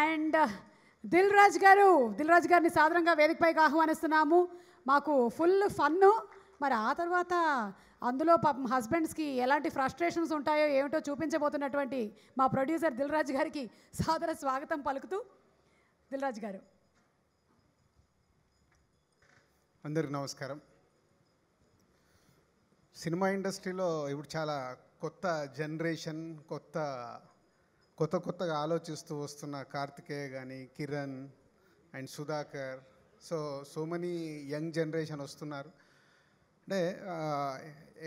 and Dil Raj గారు దిల్ రాజ్ గారిని సాధారణంగా వేదికపైకి ఆహ్వానిస్తున్నాము మాకు ఫుల్ ఫన్ను మరి ఆ తర్వాత అందులో పాపం హస్బెండ్స్కి ఎలాంటి ఫ్రస్ట్రేషన్స్ ఉంటాయో ఏమిటో చూపించబోతున్నటువంటి మా ప్రొడ్యూసర్ దిల్ రాజ్ గారికి సాదర స్వాగతం పలుకుతూ దిల్ రాజ్ గారు అందరికి నమస్కారం సినిమా ఇండస్ట్రీలో ఇప్పుడు చాలా కొత్త జనరేషన్ కొత్త కొత్త కొత్తగా ఆలోచిస్తూ వస్తున్న కార్తికేయ కానీ Kiran and Sudhakar so so many young generation వస్తున్నారు అంటే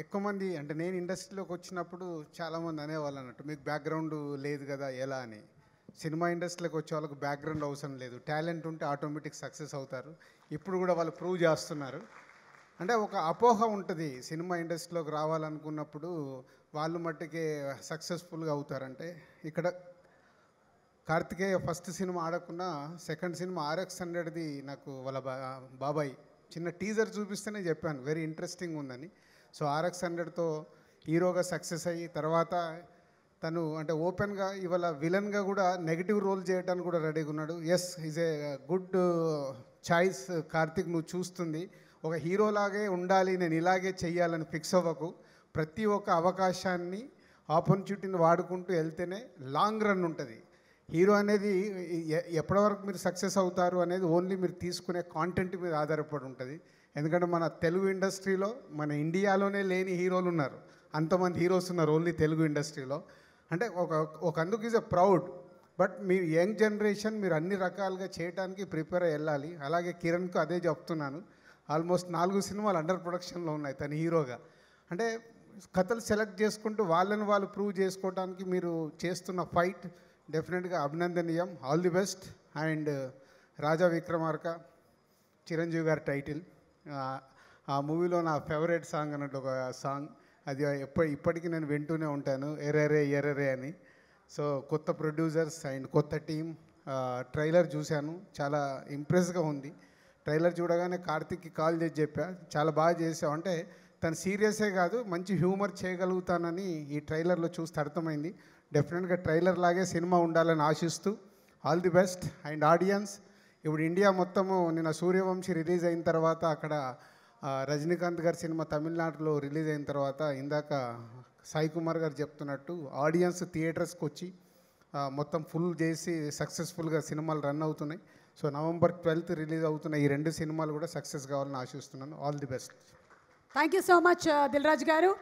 ఎక్కువ మంది అంటే నేను ఇండస్ట్రీలోకి వచ్చినప్పుడు చాలామంది అనేవాళ్ళు అన్నట్టు మీకు బ్యాక్గ్రౌండ్ లేదు కదా ఎలా అని సినిమా ఇండస్ట్రీలోకి వచ్చే వాళ్ళకి బ్యాక్గ్రౌండ్ అవసరం లేదు టాలెంట్ ఉంటే ఆటోమేటిక్ సక్సెస్ అవుతారు ఇప్పుడు కూడా వాళ్ళు ప్రూవ్ చేస్తున్నారు అంటే ఒక అపోహ ఉంటుంది సినిమా ఇండస్ట్రీలోకి రావాలనుకున్నప్పుడు వాళ్ళు మట్టుకే సక్సెస్ఫుల్గా అవుతారంటే ఇక్కడ కార్తికేయ ఫస్ట్ సినిమా ఆడకుండా సెకండ్ సినిమా ఆర్ఎక్స్ హండ్రెడ్ది నాకు వాళ్ళ బాబాయ్ చిన్న టీజర్ చూపిస్తేనే చెప్పాను వెరీ ఇంట్రెస్టింగ్ ఉందని సో ఆర్ఎక్స్ హండ్రెడ్తో హీరోగా సక్సెస్ అయ్యి తర్వాత తను అంటే ఓపెన్గా ఇవాళ విలన్గా కూడా నెగిటివ్ రోల్ చేయడానికి కూడా రెడీగా ఉన్నాడు yes is a good choice Karthik నువ్వు చూస్తుంది ఒక హీరోలాగే ఉండాలి నేను ఇలాగే చెయ్యాలని ఫిక్స్ అవ్వకు ప్రతి ఒక్క అవకాశాన్ని ఆపర్చునిటీని వాడుకుంటూ వెళ్తేనే లాంగ్ రన్ ఉంటుంది హీరో అనేది ఎప్పటి వరకు మీరు సక్సెస్ అవుతారు అనేది ఓన్లీ మీరు తీసుకునే కాంటెంట్ మీద ఆధారపడి ఉంటుంది ఎందుకంటే మన తెలుగు ఇండస్ట్రీలో మన ఇండియాలోనే లేని హీరోలు ఉన్నారు అంతమంది హీరోస్ ఉన్నారు ఓన్లీ తెలుగు ఇండస్ట్రీలో అంటే ఒక ఒక అందుకు ఈజ్ అ ప్రౌడ్ బట్ మీ యంగ్ జనరేషన్ మీరు అన్ని రకాలుగా చేయడానికి ప్రిపేర్ వెళ్ళాలి అలాగే కిరణ్కు అదే చెప్తున్నాను ఆల్మోస్ట్ నాలుగు సినిమాలు అండర్ ప్రొడక్షన్లో ఉన్నాయి తన హీరోగా అంటే కథలు సెలెక్ట్ చేసుకుంటూ వాళ్ళని వాళ్ళు ప్రూవ్ చేసుకోవడానికి మీరు చేస్తున్న ఫైట్ డెఫినెట్గా అభినందనీయం all the best and Raja Vikramarka Chiranjeevi గారి టైటిల్ ఆ మూవీలో నా ఫేవరెట్ సాంగ్ అన్నట్టు ఒక సాంగ్ అది ఎప్పటి ఇప్పటికీ నేను వింటూనే ఉంటాను ఎర్రరే ఎర్రరే అని సో కొత్త ప్రొడ్యూసర్స్ అండ్ కొత్త టీం ట్రైలర్ చూశాను చాలా ఇంప్రెస్గా ఉంది ట్రైలర్ చూడగానే కార్తిక్కి కాల్ చేసి చెప్పా చాలా బాగా చేసావు అంటే తను సీరియసే కాదు మంచి హ్యూమర్ చేయగలుగుతానని ఈ ట్రైలర్లో చూస్తే అర్థమైంది డెఫినెట్గా ట్రైలర్ లాగే సినిమా ఉండాలని ఆశిస్తూ all the best and audience ఇప్పుడు ఇండియా మొత్తము నిన్న సూర్యవంశి రిలీజ్ అయిన తర్వాత అక్కడ రజనీకాంత్ గారి సినిమా తమిళనాడులో రిలీజ్ అయిన తర్వాత ఇందాక సాయి కుమార్ గారు చెప్తున్నట్టు ఆడియన్స్ థియేటర్స్కి వచ్చి మొత్తం ఫుల్ చేసి సక్సెస్ఫుల్గా సినిమాలు రన్ అవుతున్నాయి సో నవంబర్ ట్వెల్త్ రిలీజ్ అవుతున్న ఈ రెండు సినిమాలు కూడా సక్సెస్ కావాలని ఆశిస్తున్నాను all the best thank you so much Dilraj గారు